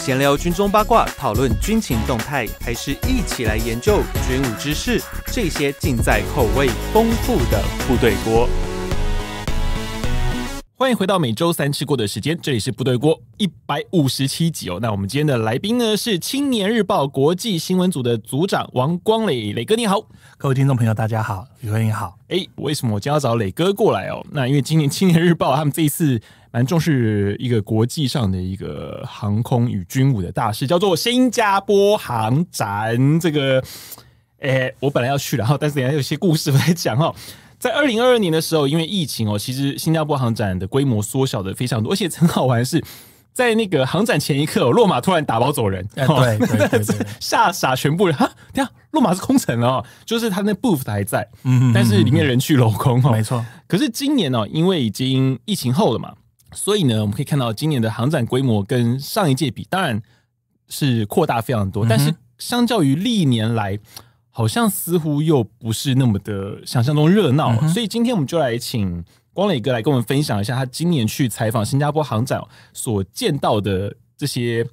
闲聊军中八卦，讨论军情动态，还是一起来研究军武知识？这些尽在口味丰富的部队锅。欢迎回到每周三吃过的时间，这里是部队锅一百五十七集哦。那我们今天的来宾呢是青年日报国际新闻组的组长王光磊，磊哥你好，各位听众朋友大家好，宇文你好。哎，为什么我今天要找磊哥过来哦？那因为今年青年日报他们这一次蛮重视一个国际上的一个航空与军武的大事，叫做新加坡航展。这个，诶，我本来要去，然后但是人家有些故事在讲哦。在二零二二年的时候，因为疫情哦，其实新加坡航展的规模缩小的非常多。而且很好玩，是在那个航展前一刻，落马突然打包走人，对对对，吓傻全部人。哈，对呀，落马是空城了，就是他那 booth 还在，嗯嗯，但是里面人去楼空哦，没错。可是今年哦，因为已经疫情后了嘛，所以呢，我们可以看到今年的航展规模跟上一届比，当然是扩大非常多。但是相较于历年来，好像似乎又不是那么的想象中热闹，所以今天我们就来请光磊哥来跟我们分享一下他今年去采访新加坡航展所见到的这些，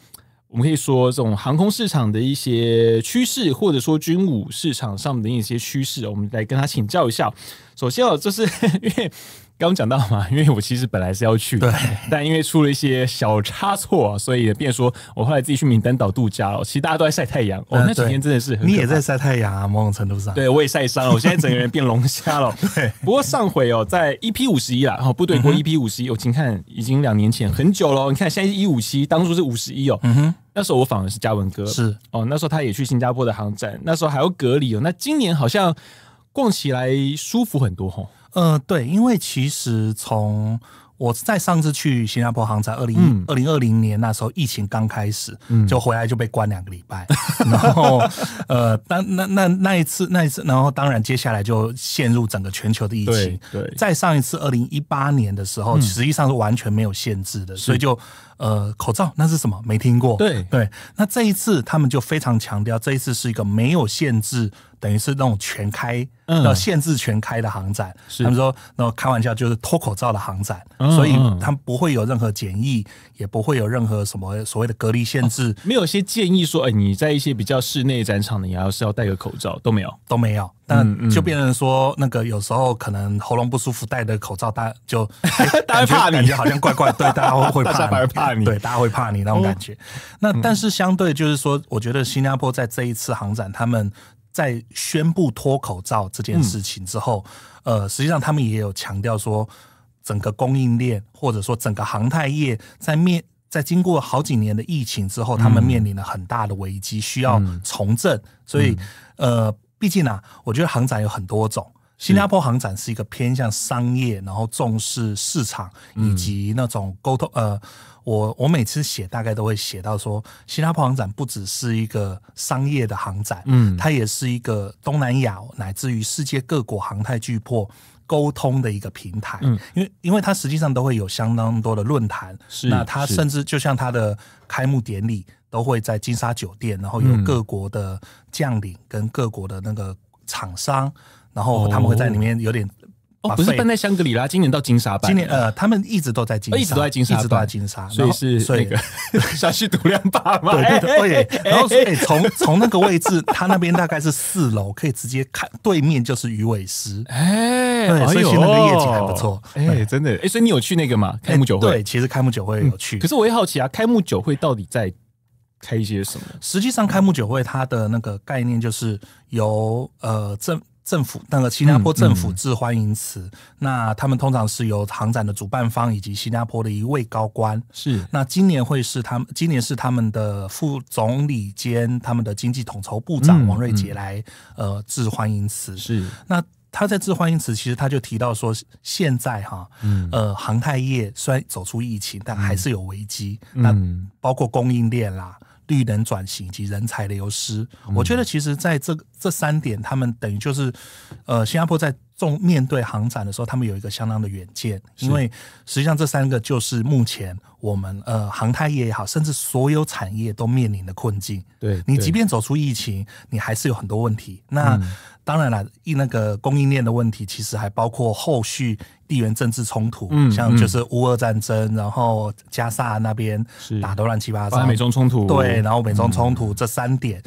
我们可以说这种航空市场的一些趋势，或者说军武市场上面的一些趋势，我们来跟他请教一下。首先哦，就是 因为。刚讲到嘛，因为我其实本来是要去，但因为出了一些小差错，所以也变说，我后来自己去名丹岛度假了。其实大家都在晒太阳，哦，那几天真的是你也在晒太阳啊，某种程度上，对我也晒伤了，我现在整个人变龙虾了。不过上回哦，在 EP 五十一啦，哦，部队过 EP 五十一，我请看，已经两年前很久了。你看现在一五七，当初是五十一哦，嗯哼，那时候我访的是嘉文哥，是哦，那时候他也去新加坡的航展，那时候还要隔离哦。那今年好像逛起来舒服很多吼。呃，对，因为其实从我在上次去新加坡航展，二零二零二零年那时候疫情刚开始，就回来就被关两个礼拜，然后呃，当那那那一次那一次，然后当然接下来就陷入整个全球的疫情，对，再上一次二零一八年的时候，实际上是完全没有限制的，所以就呃口罩那是什么没听过，对对，那这一次他们就非常强调这一次是一个没有限制。等于是那种全开要限制，全开的航展，他们说，那开玩笑就是脱口罩的航展，所以他们不会有任何检疫，也不会有任何什么所谓的隔离限制，没有些建议说，哎，你在一些比较室内展场你还是要戴个口罩，都没有，都没有，但就变成说，那个有时候可能喉咙不舒服，戴的口罩大就，大家怕你，感觉好像怪怪，对，大家会会怕你，对，大家会怕你那种感觉。那但是相对就是说，我觉得新加坡在这一次航展，他们。在宣布脱口罩这件事情之后，呃，实际上他们也有强调说，整个供应链或者说整个航太业在面在经过好几年的疫情之后，他们面临了很大的危机，需要重振。所以，呃，毕竟啊，我觉得航展有很多种，新加坡航展是一个偏向商业，然后重视市场以及那种沟通，呃。我我每次写大概都会写到说，新加坡航展不只是一个商业的航展，嗯，它也是一个东南亚乃至于世界各国航太巨破。沟通的一个平台，嗯，因为因为它实际上都会有相当多的论坛，是那它甚至就像它的开幕典礼都会在金沙酒店，然后有各国的将领跟各国的那个厂商，然后他们会在里面有点。不是搬在香格里拉，今年到金沙办。今年呃，他们一直都在金沙，一直都在金沙，一直都在金沙，所以是所以想 去赌两把嘛？对对 对，然后所以从从那个位置，他那边大概是四楼，可以直接看对面就是鱼尾狮。哎，而所以那个夜景还不错。哎，真的哎，所以你有去那个嘛？开幕酒会？对，其实开幕酒会有去。可是我也好奇啊，开幕酒会到底在开一些什么？实际上，开幕酒会它的那个概念就是由呃政。政府那个新加坡政府致欢迎词，那他们通常是由航展的主办方以及新加坡的一位高官是。那今年会是他们今年是他们的副总理兼他们的经济统筹部长王瑞杰来呃致欢迎词是。那他在致欢迎词，其实他就提到说，现在哈，呃，航太业虽然走出疫情，但还是有危机，那包括供应链啦。绿能转型及人才流失，我觉得其实在这这三点，他们等于就是，呃，新加坡在重面对航展的时候，他们有一个相当的远见，因为实际上这三个就是目前我们呃航太业也好，甚至所有产业都面临的困境。对，你即便走出疫情，你还是有很多问题。那。当然了，一那个供应链的问题，其实还包括后续地缘政治冲突，像就是乌俄战争，然后加沙那边打的乱七八糟，美中冲突对，然后美中冲突这三点。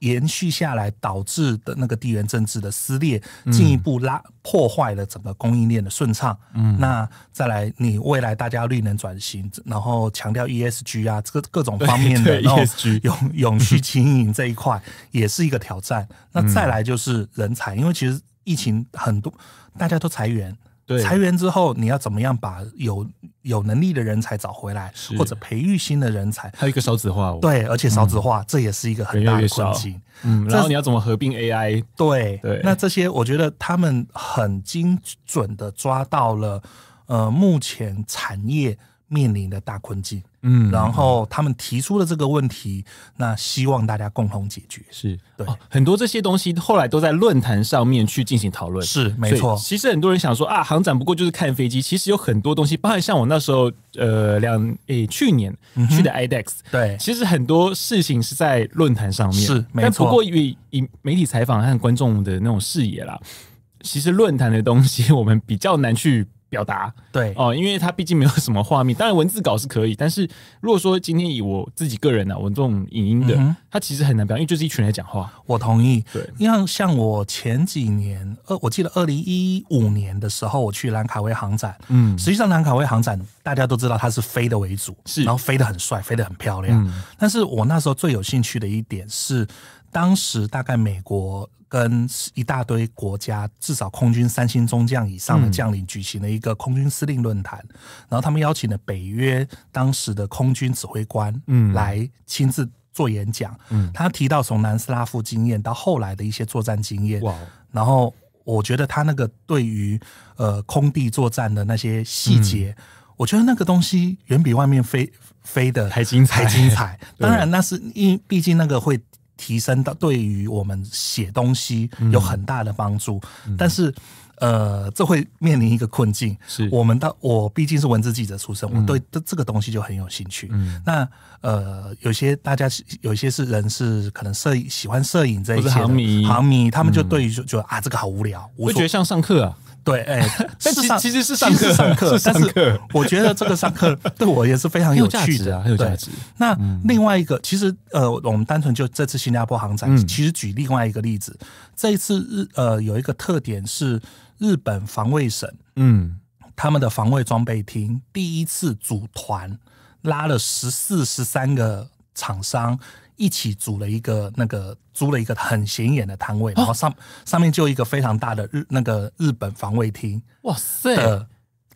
延续下来导致的那个地缘政治的撕裂，进一步拉破坏了整个供应链的顺畅。嗯，那再来，你未来大家绿能转型，然后强调 ESG 啊，这各种方面的那种永永续经营这一块，也是一个挑战。那再来就是人才，因为其实疫情很多，大家都裁员。裁员之后，你要怎么样把有有能力的人才找回来，或者培育新的人才？还有一个少子化，对，而且少子化这也是一个很大的困境。嗯，然后你要怎么合并 AI？对，那这些我觉得他们很精准的抓到了，呃，目前产业。面临的大困境，嗯，然后他们提出了这个问题，那希望大家共同解决。是对很多这些东西，后来都在论坛上面去进行讨论。是没错，其实很多人想说啊，航展不过就是看飞机，其实有很多东西，包括像我那时候，呃，两诶去年去的 IDEX，对，其实很多事情是在论坛上面是没错。不过以以媒体采访和观众的那种视野啦，其实论坛的东西我们比较难去。表达对哦，因为他毕竟没有什么画面，当然文字稿是可以。但是如果说今天以我自己个人呢，我这种影音的，它其实很难表因为就是一群人讲话。我同意，对。你看，像我前几年，呃，我记得二零一五年的时候，我去兰卡威航展，嗯，实际上兰卡威航展。大家都知道他是飞的为主，是，然后飞得很帅，飞得很漂亮。但是我那时候最有兴趣的一点是，当时大概美国跟一大堆国家，至少空军三星中将以上的将领，举行了一个空军司令论坛，然后他们邀请了北约当时的空军指挥官，嗯，来亲自做演讲。嗯，他提到从南斯拉夫经验到后来的一些作战经验。哇，然后我觉得他那个对于呃空地作战的那些细节。我觉得那个东西远比外面飞飞的还精彩，还精彩。当然，那是因毕竟那个会提升到对于我们写东西有很大的帮助。但是，呃，这会面临一个困境。是我们的我毕竟是文字记者出身，我对这这个东西就很有兴趣。那呃，有些大家有些是人是可能摄影喜欢摄影这些行迷，行迷他们就对于就就啊这个好无聊，我觉得像上课。对，哎，但是上其实是上课，上课，上是我觉得这个上课对我也是非常有价值的啊，很有价值。那另外一个，其实呃，我们单纯就这次新加坡航展，其实举另外一个例子，这一次日呃有一个特点是日本防卫省，嗯，他们的防卫装备厅第一次组团拉了十四十三个厂商。一起组了一个那个租了一个很显眼的摊位，然后上上面就一个非常大的日那个日本防卫厅，哇塞的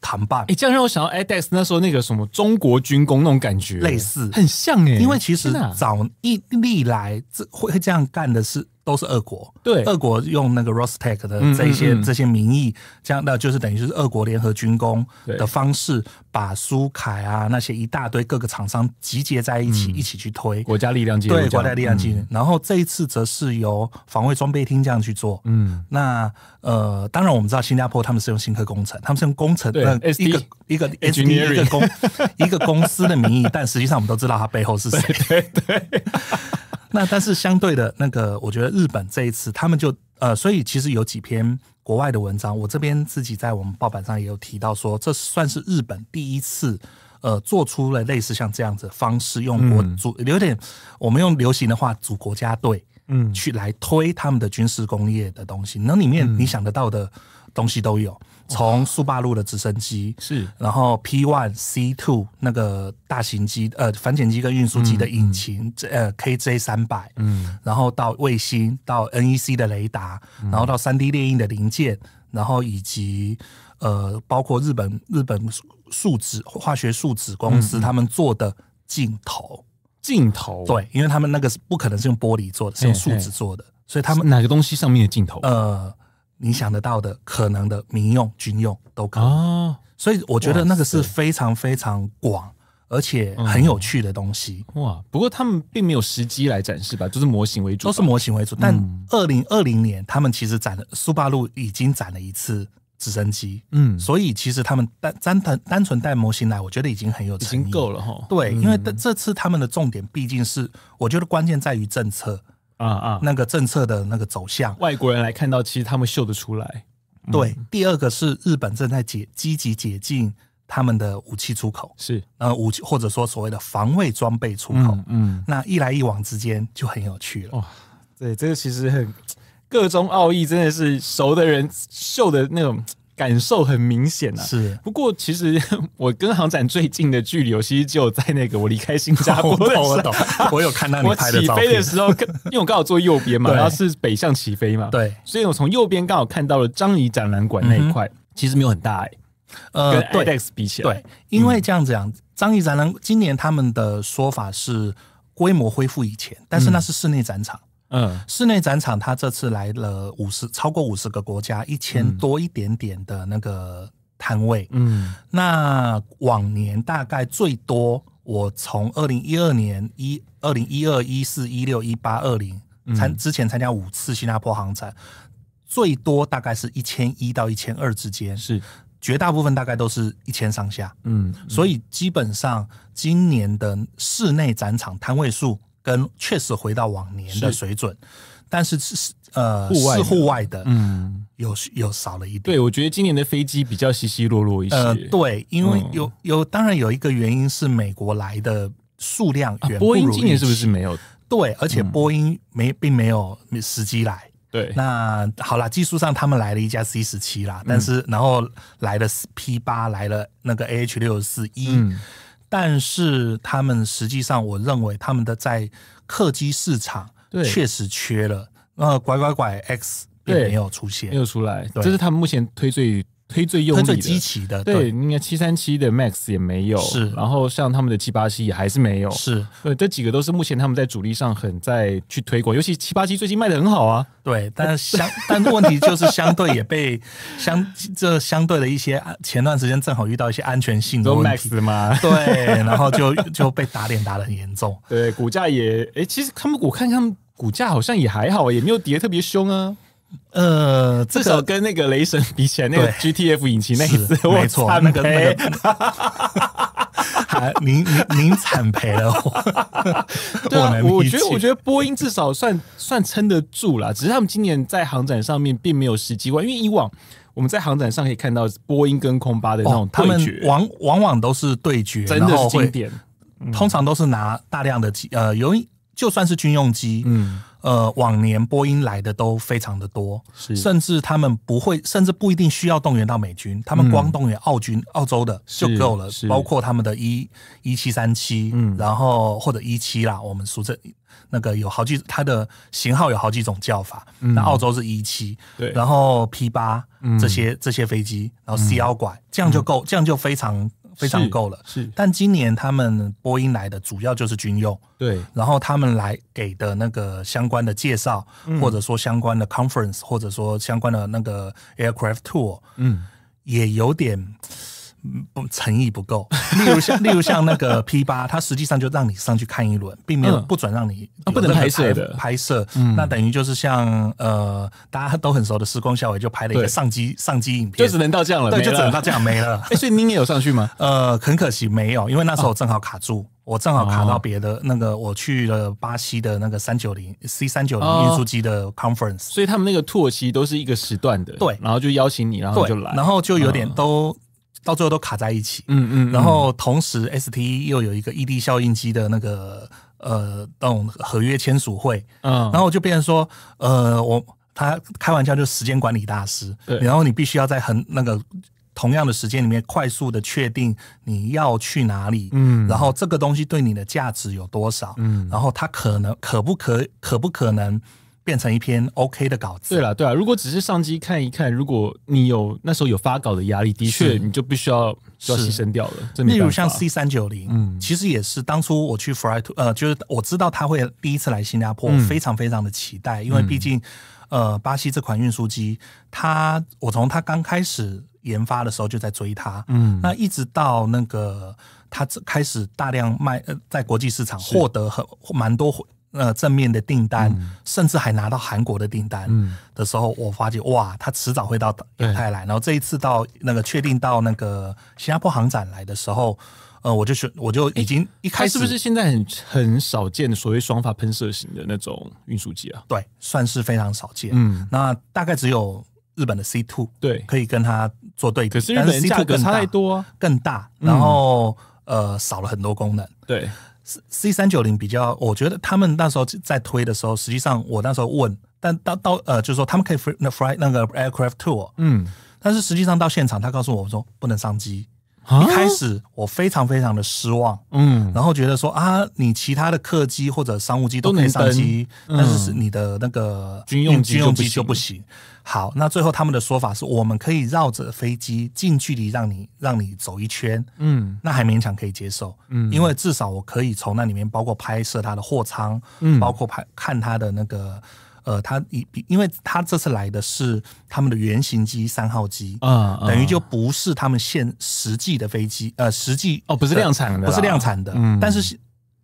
谈判。哎，这样让我想到 Adex 那时候那个什么中国军工那种感觉，类似很像哎。因为其实早一历来这会这样干的是。都是俄国，对俄国用那个 RosTech 的这些这些名义，这样那就是等于就是俄国联合军工的方式，把苏凯啊那些一大堆各个厂商集结在一起，一起去推国家力量，对国家力量。然后这一次则是由防卫装备厅这样去做。嗯，那呃，当然我们知道新加坡他们是用新科工程，他们是用工程一个一个一个工一个公司的名义，但实际上我们都知道他背后是谁。对 对。那但是相对的那个，我觉得日本这一次，他们就呃，所以其实有几篇国外的文章，我这边自己在我们报版上也有提到，说这算是日本第一次，呃，做出了类似像这样子方式，用国组有点我们用流行的话组国家队，嗯，去来推他们的军事工业的东西，那里面你想得到的东西都有。从速霸路的直升机是，然后 P One C Two 那个大型机呃反潜机跟运输机的引擎，这呃 KJ 三百，嗯，然后到卫星，到 NEC 的雷达，然后到三 D 猎鹰的零件，然后以及呃包括日本日本树脂化学树脂公司他们做的镜头镜头对，因为他们那个不可能是用玻璃做的，是用树脂做的，所以他们哪个东西上面的镜头呃。你想得到的可能的民用、军用都可哦、所以我觉得那个是非常非常广，而且很有趣的东西。哇！不过他们并没有时机来展示吧，就是模型为主，都是模型为主。但二零二零年他们其实展了苏巴路，已经展了一次直升机。嗯，所以其实他们单单单单纯带模型来，我觉得已经很有，已经够了哈。对，因为这次他们的重点毕竟是，我觉得关键在于政策。啊啊！那个政策的那个走向，外国人来看到，其实他们秀得出来。对，第二个是日本正在解积极解禁他们的武器出口，是，呃，武器或者说所谓的防卫装备出口。嗯，那一来一往之间就很有趣了。对，这个其实很各种奥义，真的是熟的人秀的那种。感受很明显啊，是。不过其实 我跟航展最近的距离，我其实只有在那个我离开新加坡的时候，我 有看到你起飞的时候，因为我刚好坐右边嘛，然后是北向起飞嘛，对，所以我从右边刚好看到了张仪展览馆那一块，其实没有很大哎，呃，跟 adex 比起来，对，因为这样子讲，张仪展览今年他们的说法是规模恢复以前，但是那是室内展场。嗯，室内展场，它这次来了五十，超过五十个国家，一千多一点点的那个摊位。嗯，那往年大概最多，我从二零一二年一、二零一二、一四、一六、一八、二零参之前参加五次新加坡航展，最多大概是一千一到一千二之间，是绝大部分大概都是一千上下。嗯，所以基本上今年的室内展场摊位数。跟确实回到往年的水准，但是是呃是户外的，嗯，有有少了一点。对，我觉得今年的飞机比较稀稀落落一些。对，因为有有当然有一个原因是美国来的数量远不如今年是不是没有？对，而且波音没并没有时机来。对，那好了，技术上他们来了一架 C 十七啦，但是然后来了 P 八，来了那个 A H 六四一。但是他们实际上，我认为他们的在客机市场确实缺了，那拐拐拐 X 没有出现，没有出来，这是他们目前推最。推最用力、最激起的，对，应该七三七的 Max 也没有，是，然后像他们的七八七也还是没有，是对，这几个都是目前他们在主力上很在去推广，尤其七八七最近卖的很好啊，对，但相 但问题就是相对也被相这相对的一些前段时间正好遇到一些安全性的问题嘛，对，然后就 就被打脸打的很严重，对，股价也，哎，其实他们我看他们股价好像也还好，也没有跌特别凶啊。呃，至少跟那个雷神比起来，那个 GTF 引擎那次，没错，雷 还您您您惨赔了我。对，我觉得我觉得波音至少算算撑得住了，只是他们今年在航展上面并没有十几万，因为以往我们在航展上可以看到波音跟空巴的那种对决，往往往都是对决，真的是经典，通常都是拿大量的机，呃，由就算是军用机，嗯。呃，往年波音来的都非常的多，甚至他们不会，甚至不一定需要动员到美军，他们光动员澳军，澳洲的就够了，包括他们的“一一七三七”，嗯，然后或者“一七”啦，我们俗称那个有好几，它的型号有好几种叫法，那澳洲是一七，对，然后 P 八这些这些飞机，然后 C 幺拐，这样就够，这样就非常。非常够了，是。但今年他们播音来的主要就是军用，对。然后他们来给的那个相关的介绍，或者说相关的 conference，或者说相关的那个 aircraft tour，嗯，也有点。嗯，诚意不够。例如像，例如像那个 P 八，它实际上就让你上去看一轮，并没有不准让你不能拍摄的拍摄。那等于就是像呃，大家都很熟的时光小伟就拍了一个上机上机影片，就只能到这样了，对，就只能到这样没了。哎，所以您也有上去吗？呃，很可惜没有，因为那时候正好卡住，我正好卡到别的那个，我去了巴西的那个三九零 C 三九零运输机的 conference，所以他们那个土耳其都是一个时段的，对，然后就邀请你，然后就来，然后就有点都。到最后都卡在一起，嗯嗯，然后同时 S T 又有一个 E D 效应机的那个呃那种合约签署会，嗯，然后就变成说，呃，我他开玩笑就时间管理大师，对。然后你必须要在很那个同样的时间里面快速的确定你要去哪里，嗯，然后这个东西对你的价值有多少，嗯，然后它可能可不可可不可能。变成一篇 OK 的稿子。对了对啊，如果只是上机看一看，如果你有那时候有发稿的压力，的确你就必须要要牺牲掉了。例如像 C 三九零，嗯，其实也是当初我去 Flyto 呃，就是我知道他会第一次来新加坡，非常非常的期待，因为毕竟呃巴西这款运输机，他我从他刚开始研发的时候就在追他，嗯，那一直到那个他开始大量卖呃在国际市场获得很蛮多呃，正面的订单，甚至还拿到韩国的订单的时候，我发觉哇，他迟早会到亚太来。然后这一次到那个确定到那个新加坡航展来的时候，呃，我就选，我就已经一开始是不是现在很很少见，所谓双发喷射型的那种运输机啊？对，算是非常少见。嗯，那大概只有日本的 C two 对可以跟它做对比，可是日本 C two 更大，更大，然后呃，少了很多功能。对。C 三九零比较，我觉得他们那时候在推的时候，实际上我那时候问，但到到呃，就是说他们可以那 fly 那个 aircraft to l 嗯，但是实际上到现场他告诉我说不能上机。一开始我非常非常的失望，嗯，然后觉得说啊，你其他的客机或者商务机都可以上机，但是你的那个军用用机就不行。好，那最后他们的说法是，我们可以绕着飞机近距离让你让你走一圈，嗯，那还勉强可以接受，嗯，因为至少我可以从那里面包括拍摄它的货舱，嗯，包括拍看它的那个。呃，他一，因为他这次来的是他们的原型机三号机，啊，等于就不是他们现实际的飞机，呃，实际哦，不是量产的，不是量产的。嗯，但是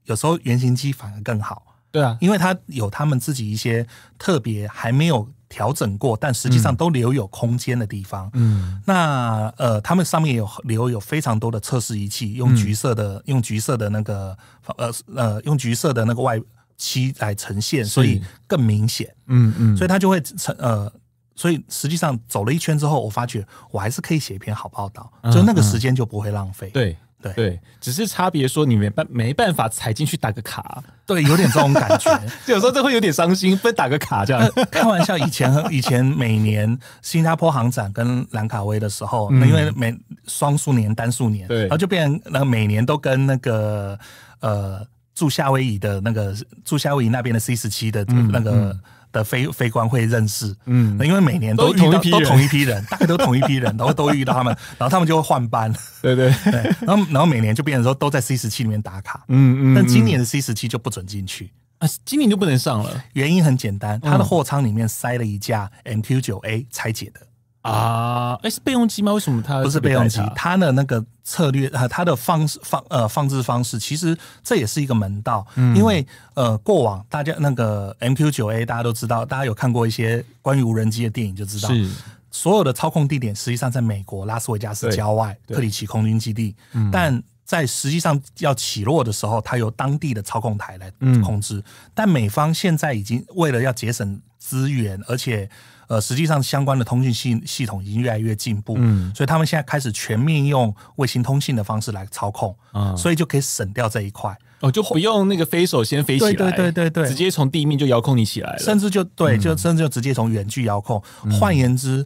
有时候原型机反而更好，对啊，因为它有他们自己一些特别还没有调整过，但实际上都留有空间的地方。嗯，那呃，他们上面有留有非常多的测试仪器，用橘色的，用橘色的那个，呃呃，用橘色的那个外。期来呈现，所以更明显，嗯嗯，所以他就会成呃，所以实际上走了一圈之后，我发觉我还是可以写一篇好报道，就那个时间就不会浪费，对对对，只是差别说你没办没办法踩进去打个卡，对，有点这种感觉，有时候这会有点伤心，不打个卡这样，开玩笑，以前以前每年新加坡航展跟兰卡威的时候，因为每双数年单数年，对，然后就变成那每年都跟那个呃。住夏威夷的那个住夏威夷那边的 C 十七的那个的飞飞官会认识，嗯，因为每年都一批都同一批人，大概都同一批人，然后都遇到他们，然后他们就会换班，对对对，然后然后每年就变成说都在 C 十七里面打卡，嗯嗯，但今年的 C 十七就不准进去啊，今年就不能上了，原因很简单，他的货舱里面塞了一架 MQ 九 A 拆解的。啊，哎，是备用机吗？为什么它不是备用机？它的那个策略啊，它的方式方呃放置方式，其实这也是一个门道。因为呃，过往大家那个 MQ 九 A 大家都知道，大家有看过一些关于无人机的电影就知道，是所有的操控地点实际上在美国拉斯维加斯郊外特里奇空军基地，但在实际上要起落的时候，它由当地的操控台来控制。但美方现在已经为了要节省资源，而且。呃，实际上相关的通讯系系统已经越来越进步，嗯，所以他们现在开始全面用卫星通信的方式来操控，嗯，所以就可以省掉这一块，哦，就不用那个飞手先飞起来，对对对对直接从地面就遥控你起来了，甚至就对，就甚至就直接从远距遥控。换言之，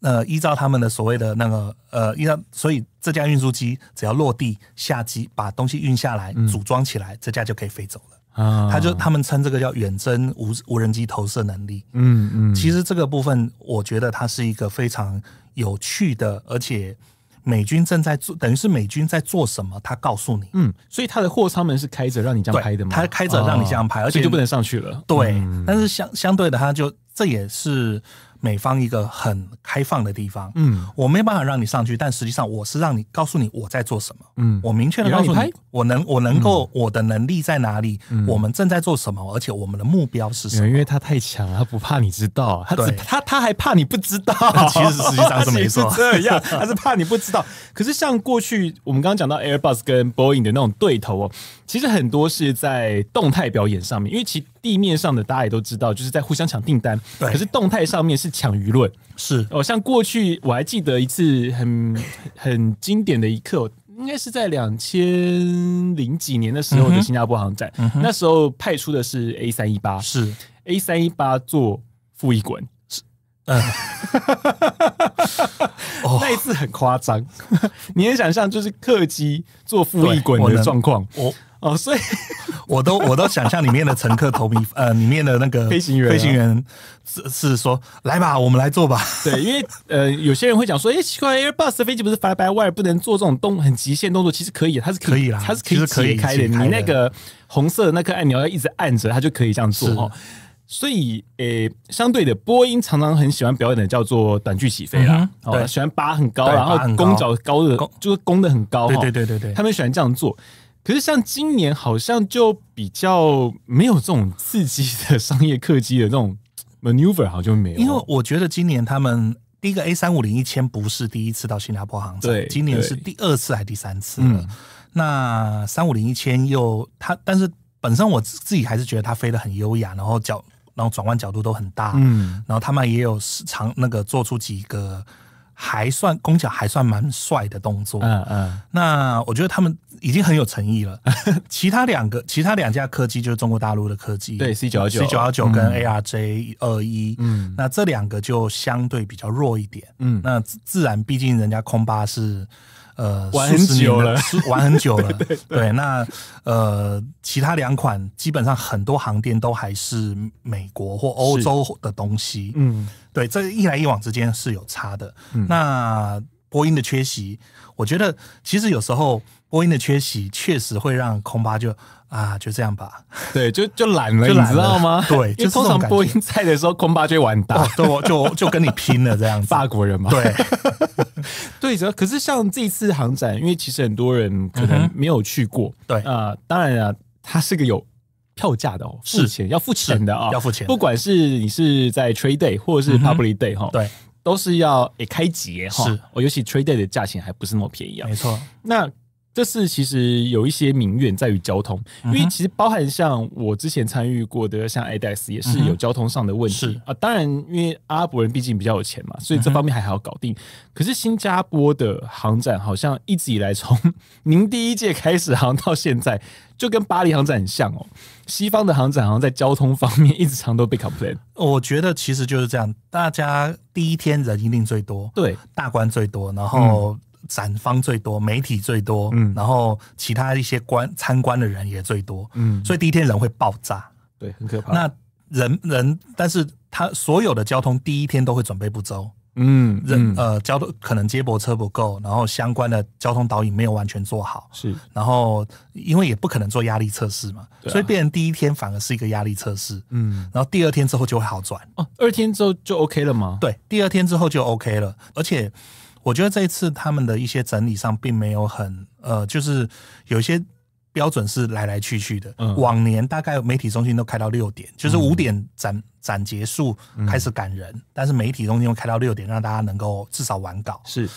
呃，依照他们的所谓的那个，呃，依照所以这架运输机只要落地下机，把东西运下来组装起来，这架就可以飞走了。他就他们称这个叫远征无无人机投射能力。嗯嗯，其实这个部分我觉得它是一个非常有趣的，而且美军正在做，等于是美军在做什么？他告诉你，嗯，所以他的货舱门是开着，让你这样拍的吗？他开着让你这样拍，而且就不能上去了。对，但是相相对的，他就这也是。美方一个很开放的地方，嗯，我没办法让你上去，但实际上我是让你告诉你我在做什么，嗯，我明确的告诉你，我能，我能够，我的能力在哪里，我们正在做什么，而且我们的目标是什么？因为他太强了，他不怕你知道，他只他他还怕你不知道，其实实际上是没错，他是怕你不知道。可是像过去我们刚刚讲到 Airbus 跟 Boeing 的那种对头哦，其实很多是在动态表演上面，因为其。地面上的大家也都知道，就是在互相抢订单。对，可是动态上面是抢舆论。是哦，像过去我还记得一次很很经典的一刻，应该是在两千零几年的时候的新加坡航展，那时候派出的是 A 三一八，是 A 三一八做负一滚。是，嗯，那一次很夸张，你能想象就是客机做负一滚的状况？我。哦，所以 我都我都想象里面的乘客投名 呃，里面的那个飞行员飞行员是是说来吧，我们来做吧。对，因为呃，有些人会讲说，哎，奇怪，Airbus 的飞机不是 Fly by Wire 不能做这种动很极限动作，其实可以，它是可以啦，它是可以解开的。你那个红色的那颗按钮要一直按着，它就可以这样做哦。所以，诶，相对的，波音常常很喜欢表演的叫做短距起飞啦，对，喜欢拔很高，然后弓脚高的就是弓的很高，对对对对对，他们喜欢这样做。其实像今年好像就比较没有这种刺激的商业客机的这种 maneuver，好像没有。因为我觉得今年他们第一个 A 三五零一千不是第一次到新加坡航展，今年是第二次还是第三次了？那三五零一千又它，但是本身我自己还是觉得它飞得很优雅，然后角然后转弯角度都很大，嗯，然后他们也有时常那个做出几个。还算工巧还算蛮帅的动作，嗯嗯，那我觉得他们已经很有诚意了。其他两个，其他两家科技就是中国大陆的科技，对 C 九幺九、C 九幺九跟 ARJ 二一，嗯，那这两个就相对比较弱一点，嗯，那自然毕竟人家空八是。呃，玩很久了，玩很久了。对，那呃，其他两款基本上很多航电都还是美国或欧洲的东西。嗯，对，这一来一往之间是有差的。那。波音的缺席，我觉得其实有时候波音的缺席确实会让空巴就啊就这样吧，对，就就懒了，你知道吗？对，就通常波音在的时候，空巴就完蛋，就就就跟你拼了这样子，法国人嘛。对，对的。可是像这次航展，因为其实很多人可能没有去过，对啊，当然了，它是个有票价的哦，付钱要付钱的啊，要付钱。不管是你是在 Trade Day 或者是 Public Day 哈，对。都是要诶开节哈，我尤其 trade day 的价钱还不是那么便宜啊。没错，那。这是其实有一些民怨在于交通，因为其实包含像我之前参与过的像阿迪斯也是有交通上的问题啊。当然，因为阿拉伯人毕竟比较有钱嘛，所以这方面还好搞定。可是新加坡的航展好像一直以来从 您第一届开始航到现在，就跟巴黎航展很像哦。西方的航展好像在交通方面一直常都被 complain。我觉得其实就是这样，大家第一天人一定最多，对大关最多，然后。展方最多，媒体最多，嗯，然后其他一些观参观的人也最多，嗯，所以第一天人会爆炸，对，很可怕。那人人，但是他所有的交通第一天都会准备不周，嗯，人呃，交通可能接驳车不够，然后相关的交通导引没有完全做好，是，然后因为也不可能做压力测试嘛，所以变成第一天反而是一个压力测试，嗯，然后第二天之后就会好转哦，二天之后就 OK 了吗？对，第二天之后就 OK 了，而且。我觉得这一次他们的一些整理上并没有很呃，就是有些标准是来来去去的。往年大概媒体中心都开到六点，就是五点展展结束开始赶人，但是媒体中心会开到六点，让大家能够至少完稿。是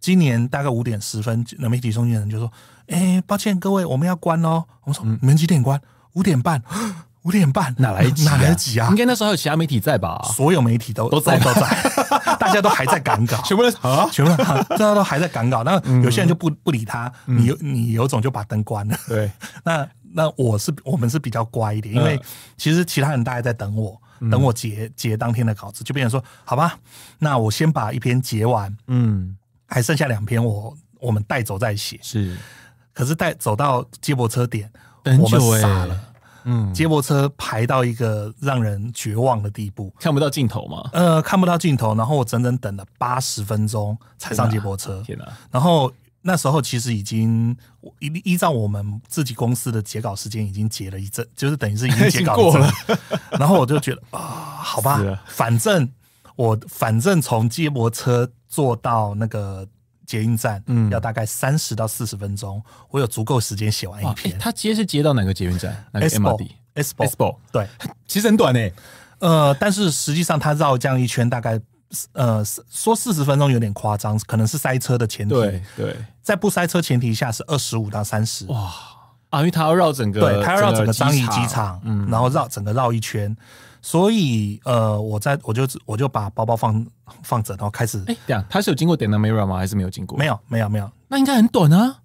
今年大概五点十分，那媒体中心的人就说：“哎，抱歉各位，我们要关喽。”我们说：“你们几点关？”五点半。五点半哪来哪来得及啊？应该那时候有其他媒体在吧？所有媒体都都在都在，大家都还在赶稿，全部都全部，大家都还在赶稿。那有些人就不不理他，你有你有种就把灯关了。对，那那我是我们是比较乖一点，因为其实其他人大概在等我，等我结结当天的稿子，就变成说好吧，那我先把一篇结完，嗯，还剩下两篇我我们带走再写。是，可是带走到接驳车点，我们傻了。嗯，接驳车排到一个让人绝望的地步，看不到尽头嘛？呃，看不到尽头。然后我整整等了八十分钟才上接驳车。天哪！然后那时候其实已经依依照我们自己公司的截稿时间已经截了一阵，就是等于是已经截稿了。然后我就觉得啊，好吧，反正我反正从接驳车坐到那个。捷运站，嗯，要大概三十到四十分钟，我有足够时间写完一篇。它接是接到哪个捷运站？那个 M 二 D，S B S 宝，对，其实很短诶，呃，但是实际上它绕这样一圈，大概呃，说四十分钟有点夸张，可能是塞车的前提。对，在不塞车前提下是二十五到三十。哇。啊，因为他要绕整个，对他要绕整个樟宜机场，嗯，然后绕整个绕一圈，所以呃，我在我就我就把包包放放着，然后开始。哎，这样他是有经过 Dynamo 吗？还是没有经过？没有，没有，没有。那应该很短啊！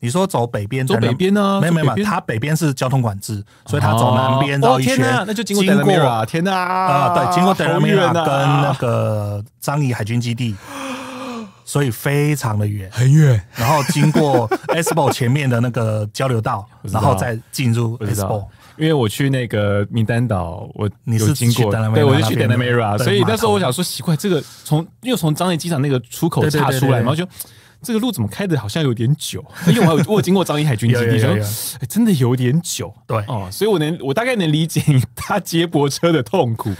你说走北边，走北边呢？没有，没有，没有。他北边是交通管制，所以他走南边绕一圈。那就经过 d y n a m 啊！天哪啊！对，经过 d y n a m 跟那个张仪海军基地。所以非常的远，很远。然后经过 Expo 前面的那个交流道，然后再进入 Expo。因为我去那个名单岛，我是经过，对我就去 Danamera。所以那时候我想说，奇怪，这个从又从张掖机场那个出口岔出来，然后就这个路怎么开的好像有点久？因为我有经过张掖海军基地，说真的有点久。对哦，所以我能，我大概能理解他接驳车的痛苦。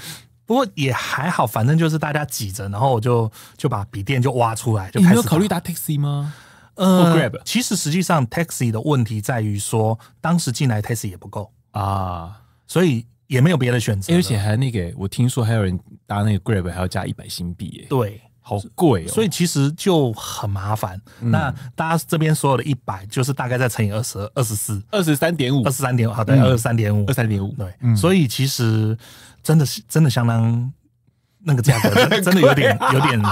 不过也还好，反正就是大家挤着，然后我就就把笔电就挖出来，就开始考虑搭 taxi 吗？呃，Grab 其实实际上 taxi 的问题在于说，当时进来 taxi 也不够啊，所以也没有别的选择。而且还那个，我听说还有人搭那个 Grab 还要加一百新币诶。对。好贵，所以其实就很麻烦。那大家这边所有的一百，就是大概再乘以二十二、二十四、二十三点五、二十三点五，好对，二十三点五、二十三点五，对。所以其实真的是真的相当。那个价格真的有点 有点，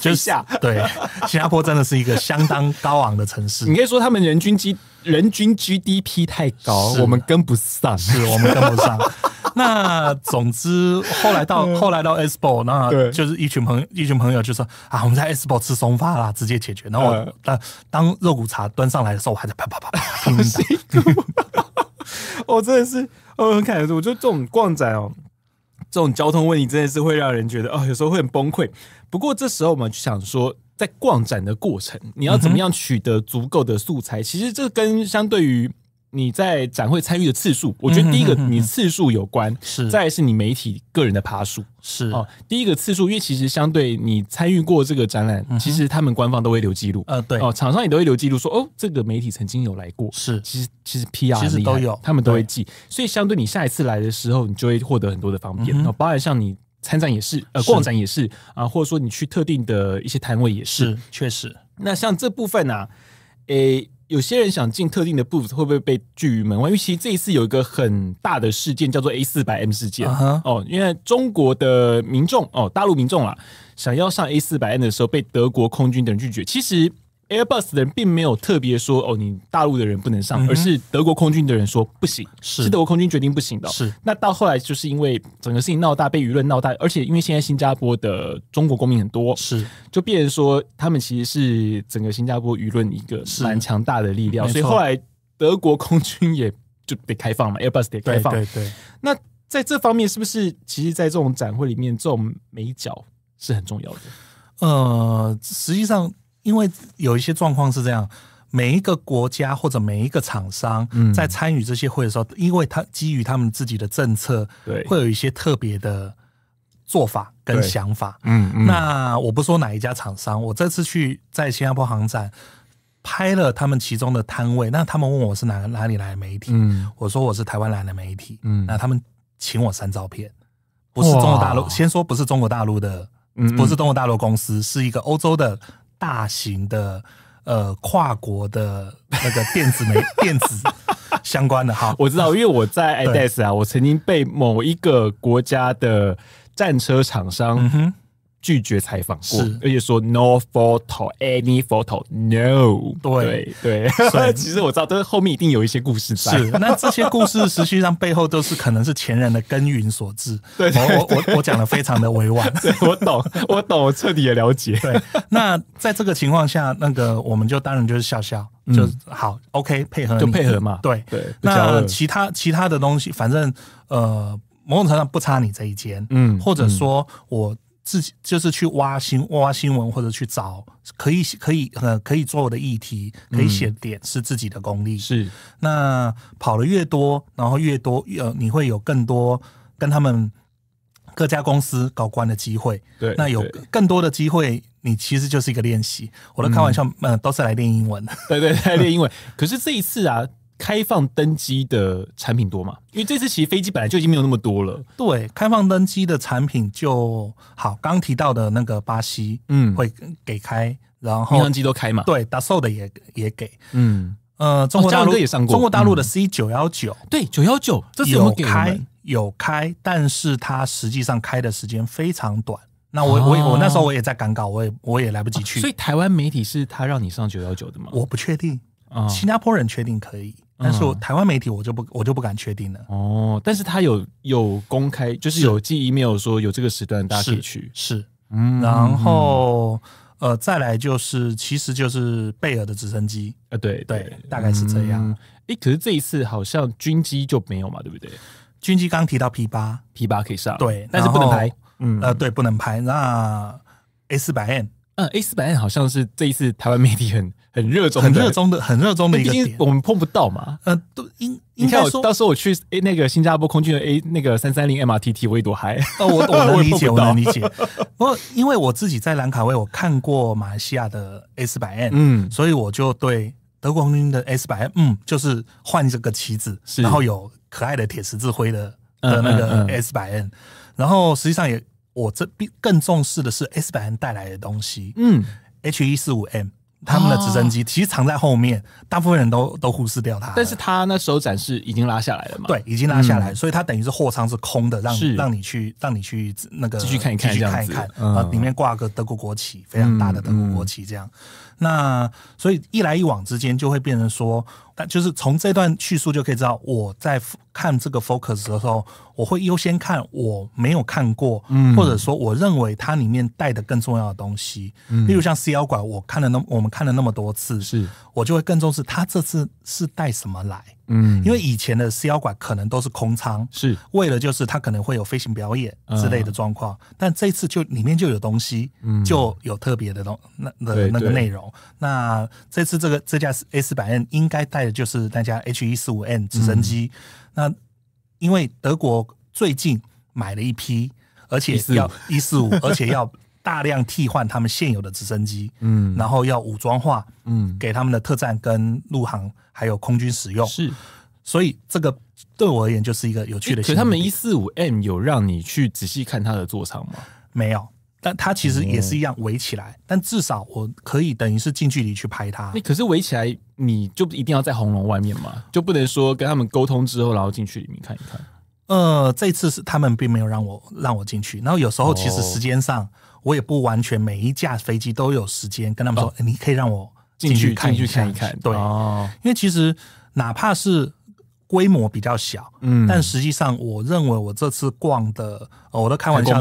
就下对，新加坡真的是一个相当高昂的城市。你可以说他们人均 G 人均 GDP 太高，我们跟不上，是我们跟不上。那总之后来到后来到 SBO，那就是一群朋友一群朋友就说啊，我们在 SBO 吃松发啦，直接解决。然后我当当肉骨茶端上来的时候，我还在啪啪啪拼命打。我真的是，我很感觉，我觉得这种逛仔哦。这种交通问题真的是会让人觉得哦，有时候会很崩溃。不过这时候我们就想说，在逛展的过程，你要怎么样取得足够的素材？其实这跟相对于……你在展会参与的次数，我觉得第一个你次数有关，是再是你媒体个人的爬数，是哦。第一个次数，因为其实相对你参与过这个展览，其实他们官方都会留记录，呃，对哦，厂商也都会留记录，说哦这个媒体曾经有来过，是其实其实 PR 其实都有，他们都会记，所以相对你下一次来的时候，你就会获得很多的方便。哦，包含像你参展也是，呃，逛展也是啊，或者说你去特定的一些摊位也是，确实。那像这部分呢，诶。有些人想进特定的 booth，会不会被拒于门外？因为其实这一次有一个很大的事件，叫做 A 四百 M 事件。哦，因为中国的民众，哦，大陆民众啊，想要上 A 四百 M 的时候，被德国空军等人拒绝。其实。Airbus 的人并没有特别说哦，你大陆的人不能上，而是德国空军的人说不行，是德国空军决定不行的。是那到后来就是因为整个事情闹大，被舆论闹大，而且因为现在新加坡的中国公民很多，是就变成说他们其实是整个新加坡舆论一个蛮强大的力量，所以后来德国空军也就被开放嘛，Airbus 得开放。对对。那在这方面是不是其实，在这种展会里面，这种美角是很重要的？呃，实际上。因为有一些状况是这样，每一个国家或者每一个厂商在参与这些会的时候，因为他基于他们自己的政策，对，会有一些特别的做法跟想法。嗯，那我不说哪一家厂商，我这次去在新加坡航展拍了他们其中的摊位。那他们问我是哪哪里来的媒体，我说我是台湾来的媒体。嗯，那他们请我删照片，不是中国大陆，先说不是中国大陆的，不是中国大陆公司，是一个欧洲的。大型的呃，跨国的那个电子媒 电子相关的哈，我知道，因为我在 i d s 啊，我曾经被某一个国家的战车厂商。拒绝采访过，而且说 no photo, any photo, no。对对，其实我知道，但是后面一定有一些故事在。是，那这些故事实际上背后都是可能是前人的耕耘所致。对，我我我讲的非常的委婉，我懂，我懂，我彻底的了解。对，那在这个情况下，那个我们就当然就是笑笑就好，OK，配合就配合嘛。对对，那其他其他的东西，反正呃，某种程度上不差你这一间。嗯，或者说，我。自己就是去挖新挖新闻，或者去找可以可以呃可以做的议题，可以写点是自己的功力。是那跑的越多，然后越多呃你会有更多跟他们各家公司搞官的机会。对，那有更多的机会，你其实就是一个练习。我的开玩笑，嗯，都是来练英文。对对对，练英文。可是这一次啊。开放登机的产品多吗？因为这次其实飞机本来就已经没有那么多了。对，开放登机的产品就好，刚提到的那个巴西，嗯，会给开，然后民航机都开嘛，对，达寿的也也给，嗯，呃，中国大陆也上过，中国大陆的 C 九幺九，对，九幺九，这次有开有开，但是它实际上开的时间非常短。那我我我那时候我也在赶稿，我也我也来不及去。所以台湾媒体是他让你上九幺九的吗？我不确定，新加坡人确定可以。但是我台湾媒体我就不我就不敢确定了哦。但是他有有公开，就是有记忆没有说有这个时段大家可以去是嗯，然后呃再来就是其实就是贝尔的直升机呃对对大概是这样。哎，可是这一次好像军机就没有嘛，对不对？军机刚刚提到 P 八 P 八可以上对，但是不能拍嗯呃对不能拍。那 A 四百 N 嗯 A 四百 N 好像是这一次台湾媒体很。很热衷，很热衷的，很热衷的。个点，我们碰不到嘛。呃，都应应该说，到时候我去哎，那个新加坡空军的 A 那个三三零 MRTT，我一多嗨。哦，我我能理解，我能理解。我因为我自己在兰卡威，我看过马来西亚的 S 版 N，嗯，所以我就对德国空军的 S 版 N，嗯，就是换这个旗子，然后有可爱的铁十字徽的的那个 S 版 N。然后实际上也，我这更更重视的是 S 版 N 带来的东西。嗯，H 一四五 M。他们的直升机其实藏在后面，大部分人都都忽视掉它。但是，他那时候展示已经拉下来了嘛？对，已经拉下来，所以它等于是货舱是空的，让让你去，让你去那个继续看一看，看一看，啊，里面挂个德国国旗，非常大的德国国旗这样。那所以一来一往之间，就会变成说。那就是从这段叙述就可以知道，我在看这个 Focus 的时候，我会优先看我没有看过，或者说我认为它里面带的更重要的东西。例如像《C 妖怪》，我看了那我们看了那么多次，是，我就会更重视它这次是带什么来。嗯，因为以前的 C 幺管可能都是空仓，是，为了就是它可能会有飞行表演之类的状况，但这次就里面就有东西，就有特别的东那那个内容。那这次这个这架 S 四百 N 应该带的就是那架 H 一四五 N 直升机。那因为德国最近买了一批，而且是要一四五，而且要大量替换他们现有的直升机，嗯，然后要武装化，嗯，给他们的特战跟陆航。还有空军使用是，所以这个对我而言就是一个有趣的。可是他们一四五 M 有让你去仔细看它的座舱吗？没有，但它其实也是一样围起来。但至少我可以等于是近距离去拍它。那可是围起来，你就一定要在红龙外面嘛，就不能说跟他们沟通之后，然后进去里面看一看。呃，这次是他们并没有让我让我进去。然后有时候其实时间上我也不完全每一架飞机都有时间跟他们说，你可以让我。进去看，一看一看，对，因为其实哪怕是规模比较小，嗯，但实际上我认为我这次逛的，我都开玩笑，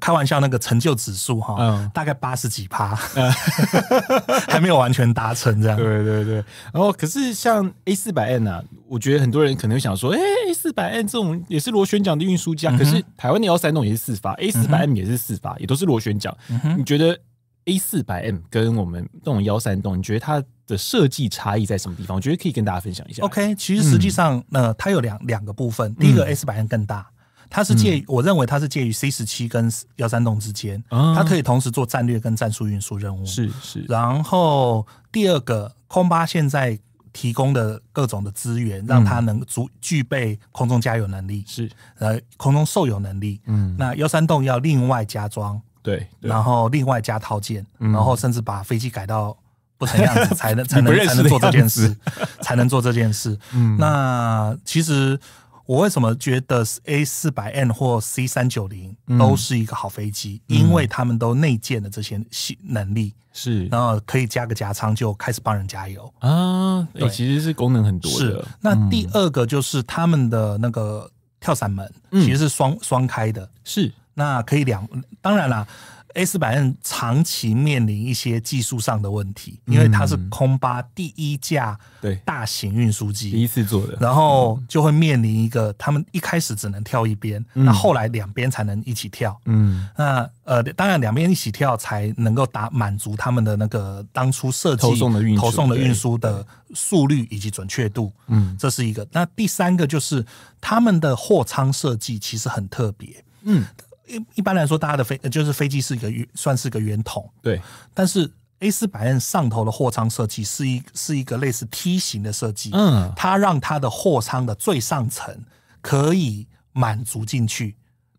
开玩笑那个成就指数哈，嗯，大概八十几趴，还没有完全达成，这样，对对对。然后，可是像 A 四百 M 啊，我觉得很多人可能想说，哎，A 四百 M 这种也是螺旋桨的运输机啊，可是台湾的幺三六也是四发，A 四百 M 也是四发，也都是螺旋桨，你觉得？A 四百 M 跟我们这种幺三栋，你觉得它的设计差异在什么地方？我觉得可以跟大家分享一下。OK，其实实际上，呃，它有两两个部分。第一个 A 四百 M 更大，它是介于我认为它是介于 C 十七跟幺三栋之间，它可以同时做战略跟战术运输任务。是是。然后第二个，空巴现在提供的各种的资源，让它能足具备空中加油能力。是呃，空中受油能力。嗯。那幺三栋要另外加装。对，然后另外加套件，然后甚至把飞机改到不成样子，才能 才能才能做这件事，才能做这件事。嗯，那其实我为什么觉得 A 四百 N 或 C 三九零都是一个好飞机，因为他们都内建的这些能力是，然后可以加个加仓就开始帮人加油啊。对，其实是功能很多的。那第二个就是他们的那个跳伞门其实是双双开的，是。那可以两，当然了，A 四百 N 长期面临一些技术上的问题，因为它是空巴第一架对大型运输机第一次做的，然后就会面临一个，他们一开始只能跳一边，那后来两边才能一起跳，嗯，那呃，当然两边一起跳才能够达满足他们的那个当初设计投送的运输的运输的速率以及准确度，嗯，这是一个。那第三个就是他们的货舱设计其实很特别，嗯。一一般来说，大家的飞就是飞机是一个算是一个圆筒，对。但是 A 四百 N 上头的货舱设计是一是一个类似梯形的设计，嗯，它让它的货舱的最上层可以满足进去，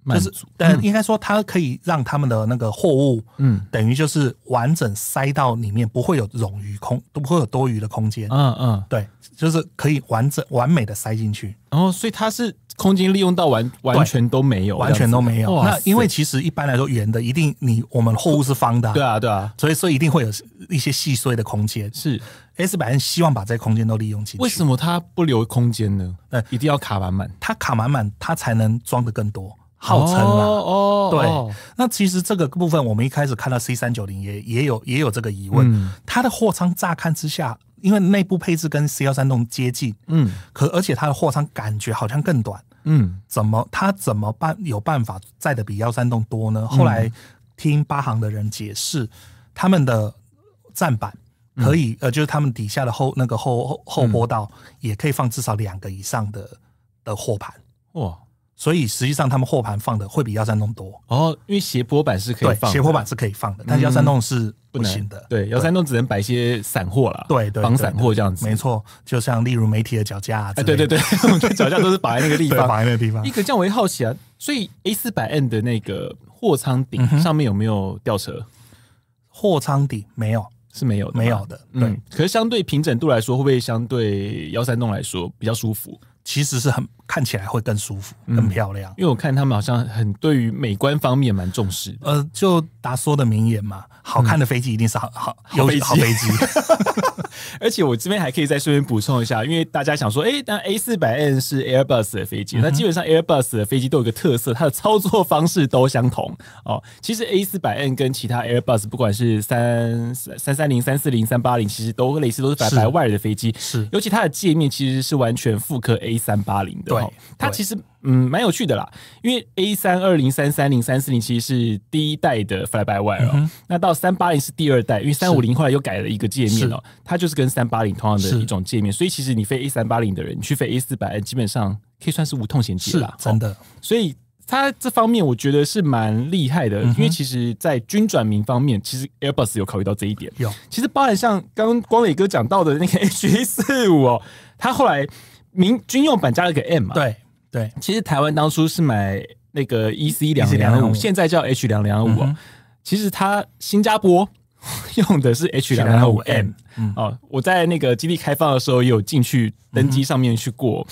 就是，但应该说它可以让他们的那个货物，嗯，等于就是完整塞到里面，不会有冗余空，都不会有多余的空间，嗯嗯，对，就是可以完整完美的塞进去。然后，所以它是。空间利用到完完全都没有，完全都没有。那因为其实一般来说，圆的一定你我们货物是方的，对啊对啊，所以说一定会有一些细碎的空间。是 S 百希望把这空间都利用起。为什么它不留空间呢？那一定要卡满满，它卡满满，它才能装的更多，好沉啊！哦，对。那其实这个部分，我们一开始看到 C 三九零也也有也有这个疑问，它的货仓乍看之下。因为内部配置跟 C 幺三栋接近，嗯，可而且它的货仓感觉好像更短，嗯，怎么它怎么办有办法载的比幺三栋多呢？后来听八行的人解释，他们的站板可以，呃，就是他们底下的后那个后后波道也可以放至少两个以上的的货盘，哇。所以实际上，他们货盘放的会比幺三洞多哦，因为斜坡板是可以放，斜坡板是可以放的，但是幺三洞是不行的。对，幺三洞只能摆一些散货了，对对，防散货这样子。没错，就像例如媒体的脚架，哎，对对对，脚架都是摆在那个地方，摆在那个地方。一个这样，我一好奇啊，所以 A 四百 N 的那个货仓顶上面有没有吊车？货仓顶没有，是没有，的没有的。对，可是相对平整度来说，会不会相对幺三洞来说比较舒服？其实是很看起来会更舒服、更漂亮，因为我看他们好像很对于美观方面蛮重视。呃，就达说的名言嘛，好看的飞机一定是好好好飞机。而且我这边还可以再顺便补充一下，因为大家想说，哎，那 A 四百 N 是 Airbus 的飞机，那基本上 Airbus 的飞机都有个特色，它的操作方式都相同哦。其实 A 四百 N 跟其他 Airbus 不管是三三三零、三四零、三八零，其实都类似，都是白白外的飞机，是尤其它的界面其实是完全复刻 A 三八零的。对，它其实。嗯，蛮有趣的啦，因为 A 三二零三三零三四零其实是第一代的 Fly by Wire，那到三八零是第二代，因为三五零后来又改了一个界面哦，它就是跟三八零同样的一种界面，所以其实你飞 A 三八零的人你去飞 A 四百，基本上可以算是无痛衔接了，真的。所以它这方面我觉得是蛮厉害的，因为其实在军转民方面，其实 Airbus 有考虑到这一点。有，其实包含像刚光磊哥讲到的那个 H 一四五哦，他后来民军用版加了个 M 嘛。对。对，其实台湾当初是买那个 E C 两两五，现在叫 H 两两五。其实他新加坡 用的是 H 两两五 M 哦。我在那个基地开放的时候有进去登机上面去过，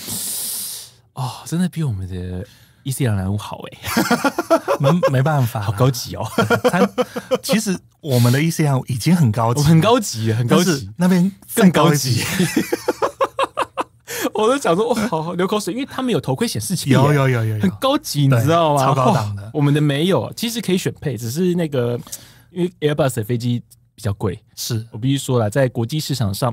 哦，真的比我们的 E C 两两五好哎。没没办法，好高级哦。其实我们的 E C 两已经很高级，很高级，很高级，那边更高级。我都想说，哇，好流口水，因为他们有头盔显示器，有有有有很高级，你知道吗？超高档的，我们的没有，其实可以选配，只是那个因为 Airbus 的飞机比较贵。是我必须说了，在国际市场上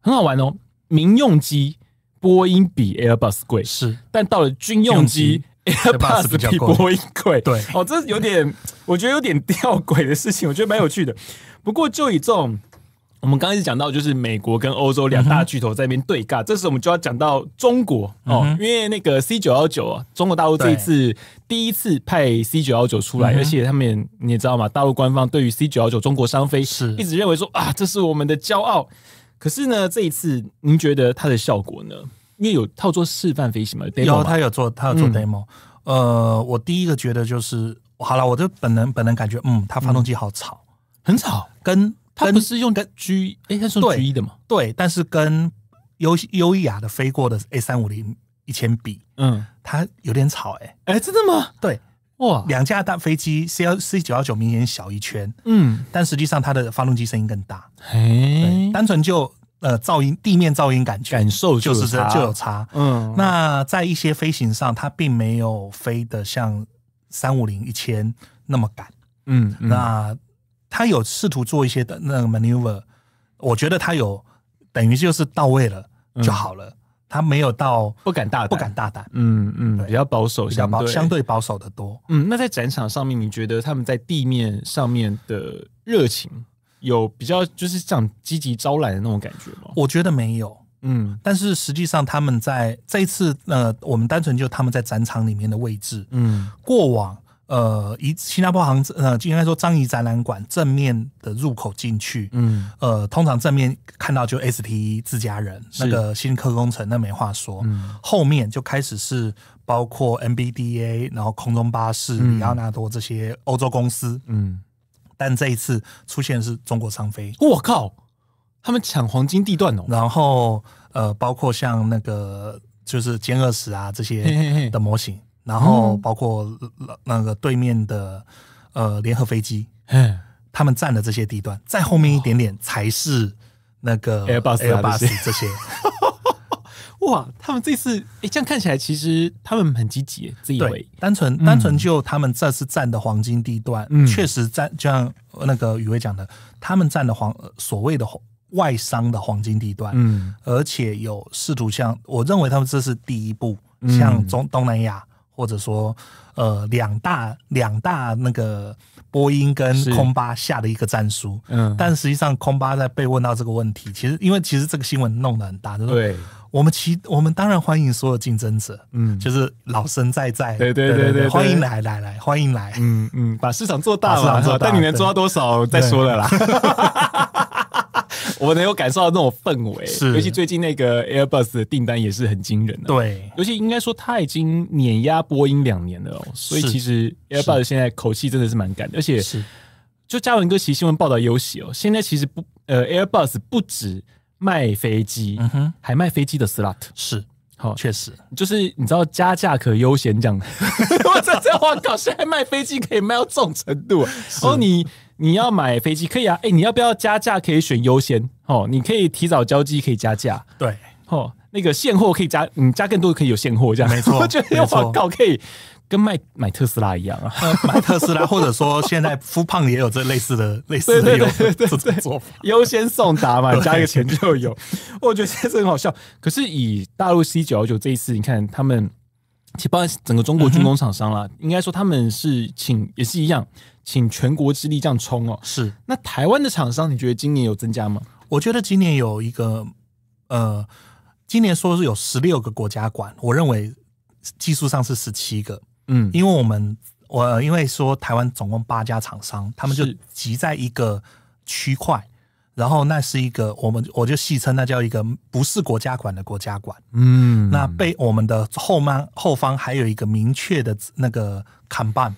很好玩哦，民用机波音比 Airbus 贵，是，但到了军用机 Airbus 比波音贵，对，哦，这有点，我觉得有点吊诡的事情，我觉得蛮有趣的。不过就以这种。我们刚开始讲到就是美国跟欧洲两大巨头在那边对尬，这时候我们就要讲到中国哦，因为那个 C 九幺九啊，中国大陆这一次第一次派 C 九幺九出来，而且他们你知道嘛，大陆官方对于 C 九幺九中国商飞是一直认为说啊，这是我们的骄傲。可是呢，这一次您觉得它的效果呢？因为有套做示范飞行嘛，demo，他有做，他有做 demo。呃，我第一个觉得就是好了，我的本能本能感觉，嗯，它发动机好吵，很吵，跟。它不是用的 G，哎，它是用 g 的嘛？对，但是跟优优雅的飞过的 A 三五零一千比，嗯，它有点吵，哎，哎，真的吗？对，哇，两架大飞机 C 幺 C 九幺九明显小一圈，嗯，但实际上它的发动机声音更大，嘿，单纯就呃噪音地面噪音感觉感受就是就有差，嗯，那在一些飞行上，它并没有飞的像三五零一千那么赶，嗯，那。他有试图做一些的那个 maneuver，我觉得他有等于就是到位了就好了，他没有到不敢大不敢大胆，嗯嗯，比较保守相对相对保守的多。嗯，那在展场上面，你觉得他们在地面上面的热情有比较就是像积极招揽的那种感觉吗？我觉得没有，嗯，但是实际上他们在这一次，呃，我们单纯就他们在展场里面的位置，嗯，过往。呃，以新加坡航呃，应该说张仪展览馆正面的入口进去，嗯，呃，通常正面看到就 S P E 自家人，那个新科工程那没话说，后面就开始是包括 M B D A，然后空中巴士、里奥纳多这些欧洲公司，嗯，但这一次出现是中国商飞，我靠，他们抢黄金地段哦，然后呃，包括像那个就是歼二十啊这些的模型。然后包括那个对面的呃联合飞机，嗯，他们占的这些地段，再后面一点点才是那个 Airbus Airbus 这些，哇，他们这次哎，这样看起来其实他们很积极，自以为单纯单纯就他们这次占的黄金地段，确实占，就像那个雨薇讲的，他们占的黄所谓的外商的黄金地段，嗯，而且有试图向我认为他们这是第一步，像中东南亚。或者说，呃，两大两大那个波音跟空巴下的一个战书。嗯，但实际上空巴在被问到这个问题，其实因为其实这个新闻弄得很大。对，我们其我们当然欢迎所有竞争者。嗯，就是老生在在。对对对对，欢迎来来来，欢迎来。嗯嗯，把市场做大了，但你能抓到多少，再说了啦。我能够感受到那种氛围，是尤其最近那个 Airbus 的订单也是很惊人的，对，尤其应该说他已经碾压波音两年了，所以其实 Airbus 现在口气真的是蛮的。而且就嘉文哥，其实新闻报道有写哦，现在其实不呃 Airbus 不止卖飞机，嗯哼，还卖飞机的 slot，是好，确实就是你知道加价可悠闲这样，我在这我搞，现在卖飞机可以卖到这种程度，哦你。你要买飞机可以啊，哎，你要不要加价？可以选优先哦，你可以提早交机，可以加价。对，哦，那个现货可以加，你加更多可以有现货，这样没错。我觉得有广告可以跟卖买特斯拉一样啊，买 特斯拉或者说现在富胖也有这类似的 类似的对做法，优先送达嘛，加一个钱就有。我觉得现在很好笑，可是以大陆 C 九幺九这一次，你看他们，其包括整个中国军工厂商啦，应该说他们是请也是一样。请全国之力这样冲哦！是那台湾的厂商，你觉得今年有增加吗？我觉得今年有一个，呃，今年说是有十六个国家馆，我认为技术上是十七个。嗯，因为我们我因为说台湾总共八家厂商，他们就集在一个区块，然后那是一个我们我就戏称那叫一个不是国家馆的国家馆。嗯，那被我们的后方后方还有一个明确的那个看办。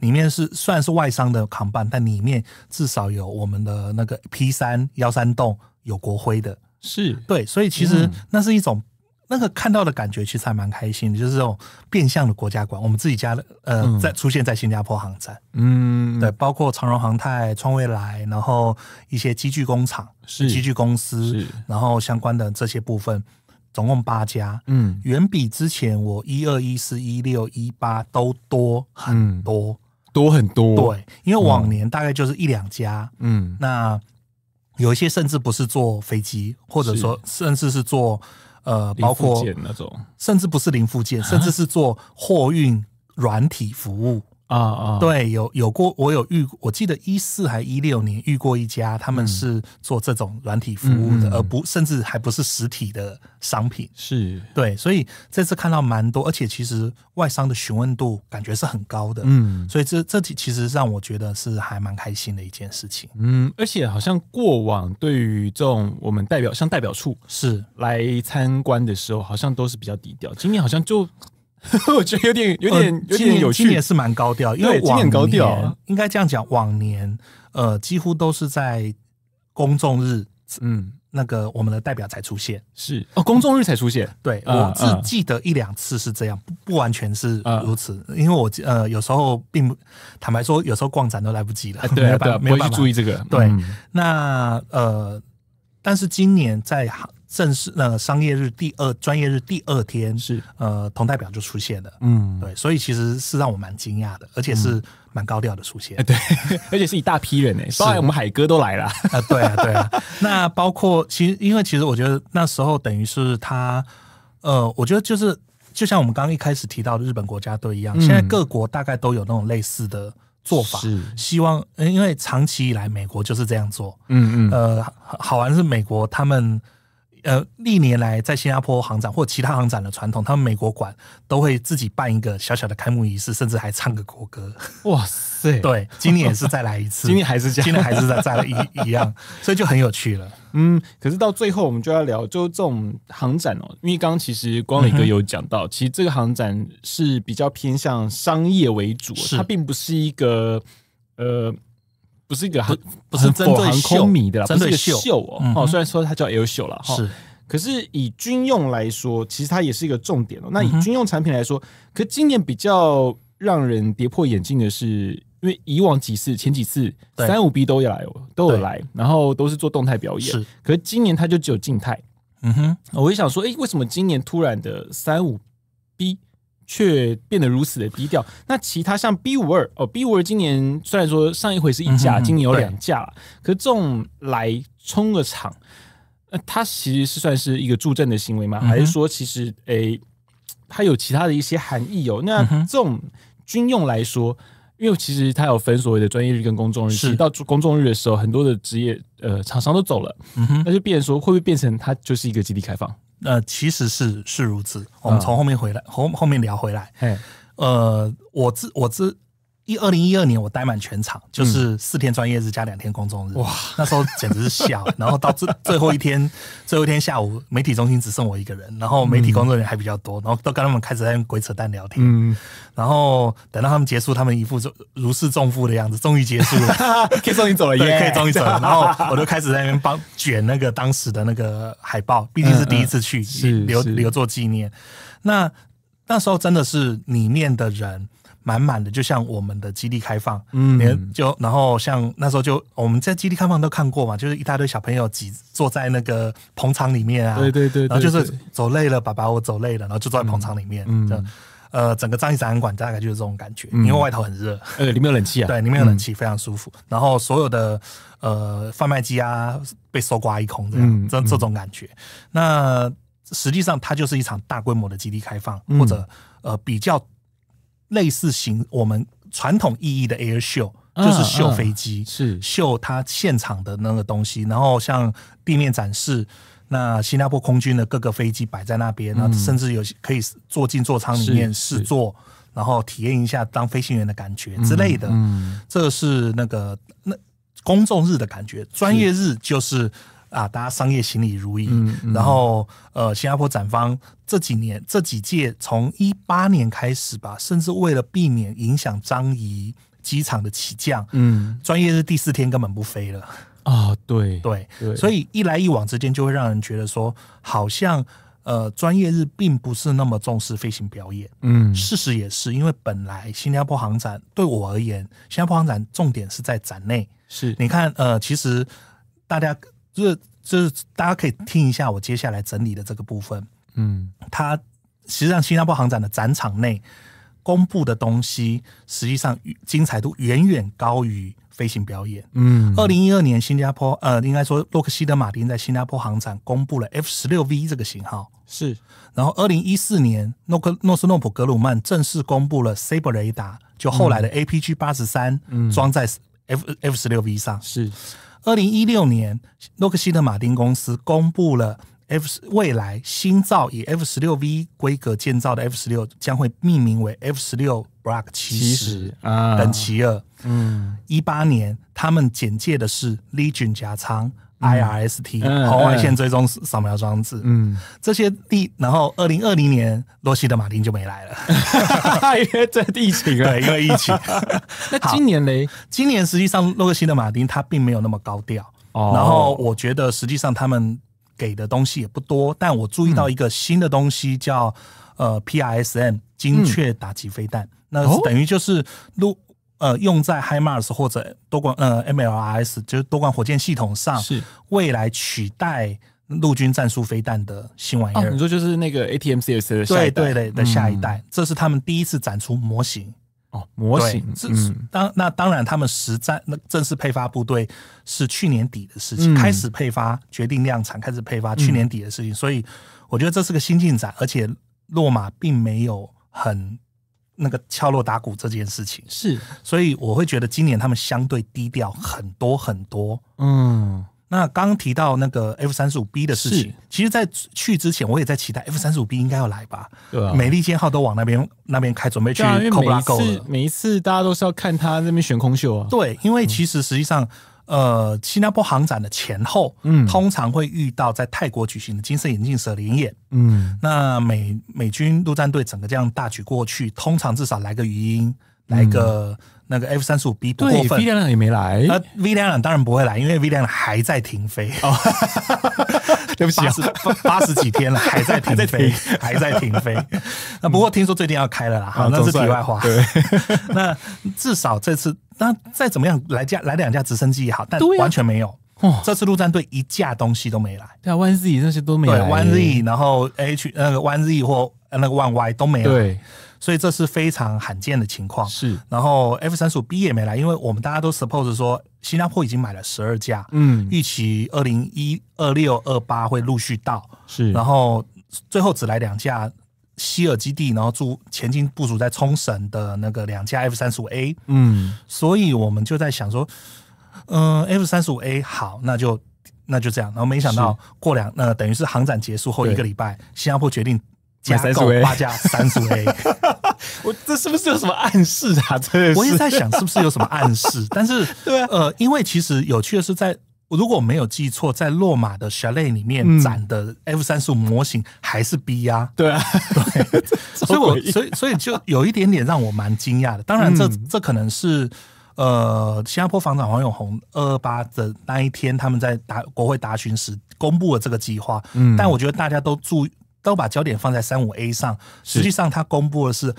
里面是算是外商的扛板，但里面至少有我们的那个 P 三幺三栋有国徽的，是对，所以其实那是一种那个看到的感觉，其实还蛮开心的，就是这种变相的国家馆，我们自己家的呃，在出现在新加坡航站，嗯，对，包括长荣航太、创未来，然后一些机具工厂、是机具公司，然后相关的这些部分，总共八家，嗯，远比之前我一二一四一六一八都多很多。多很多，对，因为往年大概就是一两家，嗯，那有一些甚至不是坐飞机，或者说甚至是做呃，包括那种，甚至不是零附件，甚至是做货运软体服务。啊啊，对，有有过，我有遇，我记得一四还一六年遇过一家，他们是做这种软体服务的，而不甚至还不是实体的商品。是，对，所以这次看到蛮多，而且其实外商的询问度感觉是很高的。嗯，所以这这其其实让我觉得是还蛮开心的一件事情。嗯，而且好像过往对于这种我们代表，像代表处是来参观的时候，好像都是比较低调，今天好像就。我觉得有点有点有点有趣，今年是蛮高调，因为往年应该这样讲，往年呃几乎都是在公众日，嗯，那个我们的代表才出现，是哦，公众日才出现，对我只记得一两次是这样，不不完全是如此，因为我呃有时候并不坦白说，有时候逛展都来不及了，对对，没办法去注意这个，对，那呃，但是今年在。正是那商业日第二专业日第二天是呃，同代表就出现了，嗯，对，所以其实是让我蛮惊讶的，而且是蛮高调的出现，对，而且是一大批人哎，包括我们海哥都来了啊，对啊，对啊，那包括其实因为其实我觉得那时候等于是他呃，我觉得就是就像我们刚一开始提到的日本国家队一样，现在各国大概都有那种类似的做法，是希望因为长期以来美国就是这样做，嗯嗯，呃，好玩是美国他们。呃，历年来在新加坡航展或其他航展的传统，他们美国馆都会自己办一个小小的开幕仪式，甚至还唱个国歌。哇塞！对，今年也是再来一次，今年还是这样，今年还是再再来一一样，所以就很有趣了。嗯，可是到最后我们就要聊，就这种航展哦，因为刚刚其实光磊哥有讲到，其实这个航展是比较偏向商业为主，它并不是一个呃。不是一个很不是针对航空迷的，针对一个秀哦。哦，虽然说它叫 L 秀了哈，是。可是以军用来说，其实它也是一个重点哦。那以军用产品来说，可今年比较让人跌破眼镜的是，因为以往几次、前几次三五 B 都有来，哦，都有来，然后都是做动态表演。是。可是今年它就只有静态。嗯哼，我也想说，哎，为什么今年突然的三五 B？却变得如此的低调。那其他像 B 五二哦，B 五二今年虽然说上一回是一架，今年有两架了。可这种来充个场，那它其实是算是一个助阵的行为吗？还是说其实诶，它有其他的一些含义？哦？那这种军用来说，因为其实它有分所谓的专业日跟公众日。是到公众日的时候，很多的职业呃厂商都走了，那就变说会不会变成它就是一个集体开放？那其实是是如此，我们从后面回来，后后面聊回来。呃，我知我知。一二零一二年，我待满全场，就是四天专业日加两天公众日。哇，那时候简直是笑。然后到最最后一天，最后一天下午，媒体中心只剩我一个人，然后媒体工作人员还比较多，然后都跟他们开始在鬼扯淡聊天。嗯，然后等到他们结束，他们一副如释重负的样子，终于结束了，可以终于走了，可以终于走了。然后我就开始在那边帮卷那个当时的那个海报，毕竟是第一次去，留留作纪念。那那时候真的是里面的人。满满的，就像我们的基地开放，嗯，就然后像那时候就我们在基地开放都看过嘛，就是一大堆小朋友挤坐在那个棚场里面啊，对对对，然后就是走累了，爸爸我走累了，然后就坐在棚场里面，嗯，呃，整个张艺展览馆大概就是这种感觉，因为外头很热，呃，里面有冷气啊，对，里面有冷气，非常舒服。然后所有的呃贩卖机啊被搜刮一空，这样这这种感觉。那实际上它就是一场大规模的基地开放，或者呃比较。类似型我们传统意义的 air show 就是秀飞机，是秀它现场的那个东西，然后像地面展示，那新加坡空军的各个飞机摆在那边，然后甚至有可以坐进座舱里面试坐，然后体验一下当飞行员的感觉之类的。嗯，这是那个那公众日的感觉，专业日就是。啊，大家商业行李如嗯、然后呃，新加坡展方这几年这几届，从一八年开始吧，甚至为了避免影响张仪机场的起降，嗯，专业日第四天根本不飞了啊！对对对，所以一来一往之间，就会让人觉得说，好像呃，专业日并不是那么重视飞行表演。嗯，事实也是，因为本来新加坡航展对我而言，新加坡航展重点是在展内，是你看呃，其实大家。就是就是，大家可以听一下我接下来整理的这个部分。嗯，它实际上新加坡航展的展场内公布的东西，实际上精彩度远远高于飞行表演。嗯，二零一二年新加坡呃，应该说洛克希德马丁在新加坡航展公布了 F 十六 V 这个型号是。然后二零一四年诺克诺斯诺普格鲁曼正式公布了 Saber 雷达，就后来的 APG 八十三装在 F F 十六 V 上是。二零一六年，洛克希德马丁公司公布了 F 未来新造以 F 十六 V 规格建造的 F 十六将会命名为 F 十六 Block 七十等其二。嗯，一八年他们简介的是 l e g i o n 加仓。IRST 红外线追踪扫描装置，嗯，这些地，然后二零二零年洛西希德马丁就没来了，哈哈哈哈疫情，因为疫情。那今年呢？今年实际上洛克希德马丁他并没有那么高调，然后我觉得实际上他们给的东西也不多，但我注意到一个新的东西叫呃 PRSM 精确打击飞弹，那等于就是路。呃，用在 Hi Mars 或者多管呃 MLRS，就是多管火箭系统上，是未来取代陆军战术飞弹的新玩意儿。你说就是那个 ATMCS 的下一代的下一代，这是他们第一次展出模型哦，模型。是。当那当然，他们实战那正式配发部队是去年底的事情，开始配发决定量产，开始配发去年底的事情。所以我觉得这是个新进展，而且洛马并没有很。那个敲锣打鼓这件事情是，所以我会觉得今年他们相对低调很多很多。嗯，那刚提到那个 F 三十五 B 的事情，其实，在去之前我也在期待 F 三十五 B 应该要来吧。对啊，美利坚号都往那边那边开，准备去。因为每一次每一次大家都是要看他那边悬空秀啊。对，因为其实实际上。呃，新加坡航展的前后，嗯，通常会遇到在泰国举行的金色眼镜蛇联演，嗯，那美美军陆战队整个这样大举过去，通常至少来个语音，来个。那个 F 三十五 B 不过分 v 两两也没来，那 V 两两当然不会来，因为 V 两两还在停飞。对不起，八十八十几天了，还在停飞，还在停飞。那不过听说最近要开了啦，那是题外话。对，那至少这次，那再怎么样来架来两架直升机也好，但完全没有。这次陆战队一架东西都没来，One Z 那些都没来，One Z 然后 H 那个 One Z 或那个 One Y 都没有。所以这是非常罕见的情况，是。然后 F 三十五 B 也没来，因为我们大家都 suppose 说新加坡已经买了十二架，嗯，预期二零一二六二八会陆续到，是。然后最后只来两架，希尔基地，然后驻前进部署在冲绳的那个两架 F 三十五 A，嗯。所以我们就在想说，嗯，F 三十五 A 好，那就那就这样。然后没想到过两，呃，等于是航展结束后一个礼拜，新加坡决定。加三十五，八加三十五，我这是不是有什么暗示啊？这我也在想是不是有什么暗示，但是对呃，因为其实有趣的是，在如果我没有记错，在落马的 c h a l l a 里面展的 F 三十五模型还是 B 呀，对啊，对，所以，我所以所以就有一点点让我蛮惊讶的。当然，这这可能是呃，新加坡房长黄永红二二八的那一天，他们在答国会答询时公布了这个计划，嗯，但我觉得大家都注。都把焦点放在三五 A 上，实际上他公布的是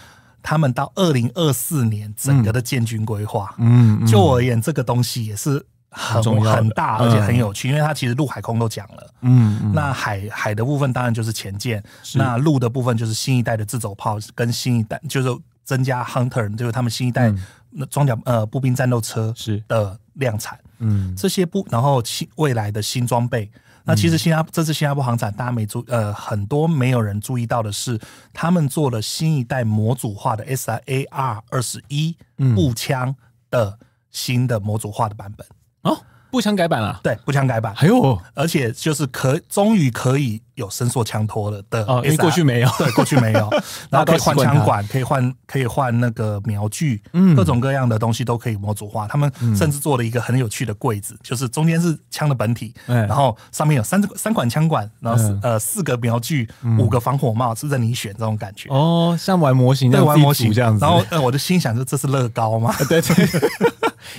他们到二零二四年整个的建军规划。嗯，就我而言，这个东西也是很很大，而且很有趣，因为它其实陆海空都讲了。嗯，那海海的部分当然就是前舰，那陆的部分就是新一代的自走炮跟新一代就是增加 Hunter，就是他们新一代那装甲呃步兵战斗车是的量产。嗯，这些不然后新未来的新装备。那其实新加这次新加坡航展，大家没注呃很多没有人注意到的是，他们做了新一代模组化的 S I A R 二十一步枪的新的模组化的版本啊。步枪改版了，对，步枪改版，哎呦，而且就是可终于可以有伸缩枪托了的，哦，因为过去没有，对，过去没有，然后可以换枪管，可以换，可以换那个瞄具，嗯，各种各样的东西都可以模组化。他们甚至做了一个很有趣的柜子，就是中间是枪的本体，然后上面有三三款枪管，然后呃四个瞄具，五个防火帽是任你选这种感觉。哦，像玩模型在玩模型这样子。然后呃，我就心想，就这是乐高吗？对。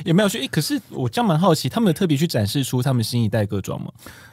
也没有去？可是我这样蛮好奇，他们有特别去展示出他们新一代各装吗？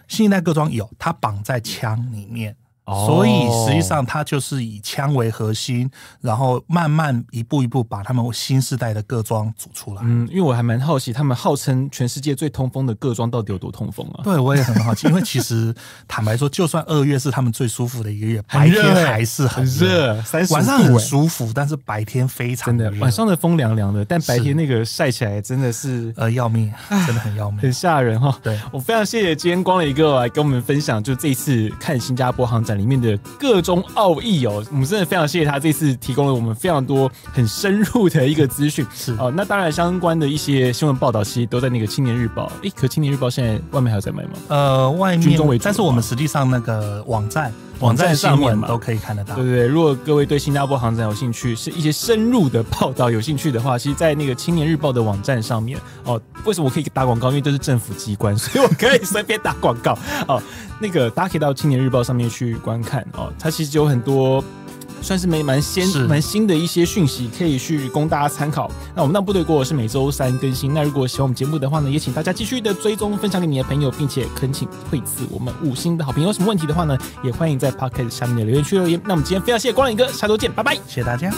新一代各装有，它绑在枪里面。所以实际上，它就是以枪为核心，然后慢慢一步一步把他们新时代的各装组出来。嗯，因为我还蛮好奇，他们号称全世界最通风的各装到底有多通风啊？对我也很好奇，因为其实坦白说，就算二月是他们最舒服的一个月，白天还是很热，晚上很舒服，但是白天非常真的，晚上的风凉凉的，但白天那个晒起来真的是呃要命，真的很要命，很吓人哈。对，我非常谢谢今天光磊哥来跟我们分享，就这一次看新加坡航展。里面的各种奥义哦，我们真的非常谢谢他这次提供了我们非常多很深入的一个资讯。是哦，那当然相关的一些新闻报道其实都在那个《青年日报》。诶，可《青年日报》现在外面还有在卖吗？呃，外面，但是我们实际上那个网站。网站上面都可以看得到，对不对？如果各位对新加坡航展有兴趣，是一些深入的报道，有兴趣的话，其实，在那个《青年日报》的网站上面哦，为什么我可以打广告？因为这是政府机关，所以我可以 随便打广告哦。那个大家可以到《青年日报》上面去观看哦，它其实有很多。算是没蛮新蛮新的一些讯息，可以去供大家参考。那我们那部队果是每周三更新。那如果喜欢我们节目的话呢，也请大家继续的追踪、分享给你的朋友，并且恳请惠赐我们五星的好评。有什么问题的话呢，也欢迎在 p o c k e t 下面的留言区留言。那我们今天非常谢谢光磊哥，下周见，拜拜，谢谢大家。